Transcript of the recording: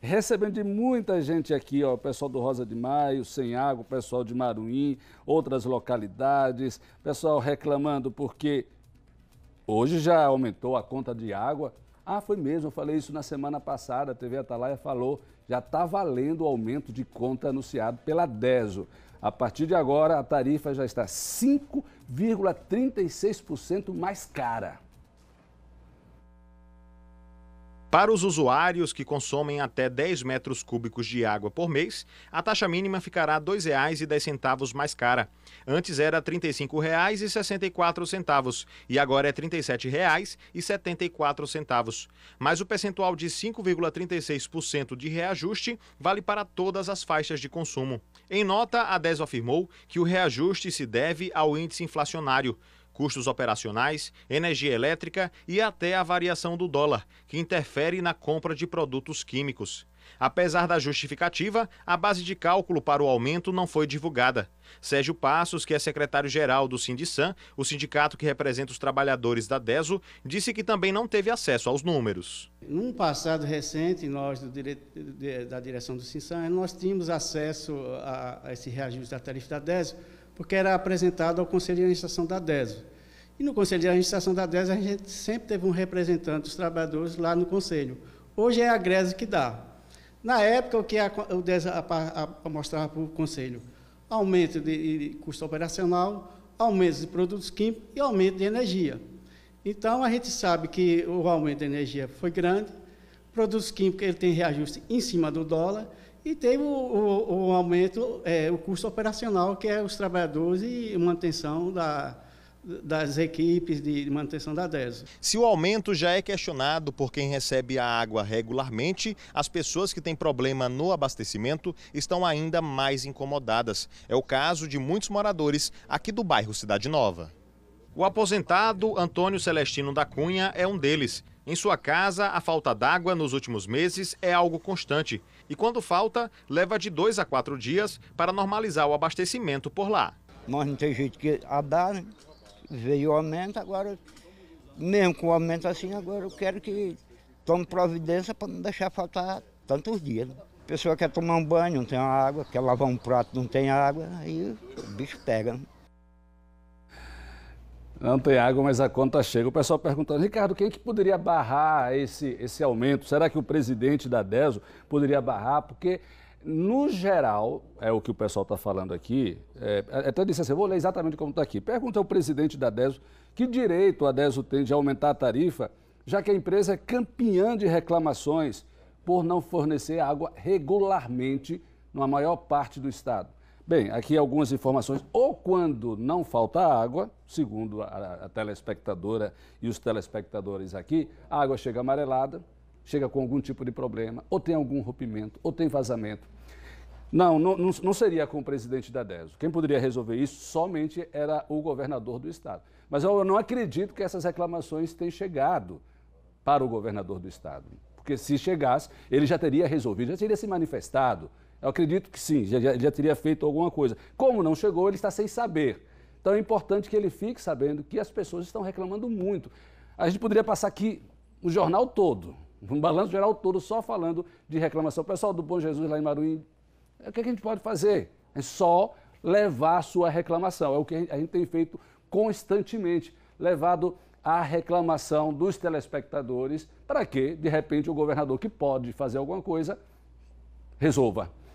recebendo de muita gente aqui, ó, o pessoal do Rosa de Maio, Sem Água, o pessoal de Maruim, outras localidades, pessoal reclamando porque hoje já aumentou a conta de água. Ah, foi mesmo, eu falei isso na semana passada, a TV Atalaia falou, já está valendo o aumento de conta anunciado pela DESO. A partir de agora, a tarifa já está 5,36% mais cara. Para os usuários que consomem até 10 metros cúbicos de água por mês, a taxa mínima ficará R$ 2,10 mais cara. Antes era R$ 35,64 e agora é R$ 37,74. Mas o percentual de 5,36% de reajuste vale para todas as faixas de consumo. Em nota, a DESO afirmou que o reajuste se deve ao índice inflacionário custos operacionais, energia elétrica e até a variação do dólar, que interfere na compra de produtos químicos. Apesar da justificativa, a base de cálculo para o aumento não foi divulgada. Sérgio Passos, que é secretário-geral do Sindicam, o sindicato que representa os trabalhadores da DESO, disse que também não teve acesso aos números. Num passado recente, nós dire... da direção do Sinsam, nós tínhamos acesso a esse reajuste da tarifa da DESO, porque era apresentado ao Conselho de Administração da DESO. E no Conselho de Administração da DESO, a gente sempre teve um representante dos trabalhadores lá no Conselho. Hoje é a GRESO que dá. Na época, o que a, o DESO mostrava para o Conselho? Aumento de, custo operacional, aumento de produtos químicos e aumento de energia. Então, a gente sabe que o aumento de energia foi grande, produtos químicos ele tem reajuste em cima do dólar, e teve o, o, o aumento, é, o custo operacional, que é os trabalhadores e manutenção da, das equipes de manutenção da DESO. Se o aumento já é questionado por quem recebe a água regularmente, as pessoas que têm problema no abastecimento estão ainda mais incomodadas. É o caso de muitos moradores aqui do bairro Cidade Nova. O aposentado Antônio Celestino da Cunha é um deles. Em sua casa, a falta d'água nos últimos meses é algo constante e, quando falta, leva de dois a quatro dias para normalizar o abastecimento por lá. Nós não tem jeito que a dar, né? veio o aumento, agora, mesmo com o aumento assim, agora eu quero que tome providência para não deixar faltar tantos dias. Né? A pessoa quer tomar um banho, não tem água, quer lavar um prato, não tem água, aí o bicho pega. Né? Não tem água, mas a conta chega. O pessoal perguntando, Ricardo, quem é que poderia barrar esse, esse aumento? Será que o presidente da DESO poderia barrar? Porque, no geral, é o que o pessoal está falando aqui, é, é até disse assim, vou ler exatamente como está aqui. Pergunta ao presidente da DESO que direito a DESO tem de aumentar a tarifa, já que a empresa é campeã de reclamações por não fornecer água regularmente na maior parte do estado. Bem, aqui algumas informações. Ou quando não falta água, segundo a, a telespectadora e os telespectadores aqui, a água chega amarelada, chega com algum tipo de problema, ou tem algum rompimento, ou tem vazamento. Não, não, não seria com o presidente da DESO. Quem poderia resolver isso somente era o governador do estado. Mas eu não acredito que essas reclamações tenham chegado para o governador do estado. Porque se chegasse, ele já teria resolvido, já teria se manifestado, eu acredito que sim, já, já, teria feito alguma coisa. Como não chegou, ele está sem saber. Então é importante que ele fique sabendo que as pessoas estão reclamando muito. A gente poderia passar aqui o jornal todo, um balanço geral todo, só falando de reclamação. pessoal do Bom Jesus lá em Maruim, o que, é que a gente pode fazer? É só levar a sua reclamação. É o que a gente tem feito constantemente, levado a reclamação dos telespectadores para que, de repente, o governador que pode fazer alguma coisa resolva.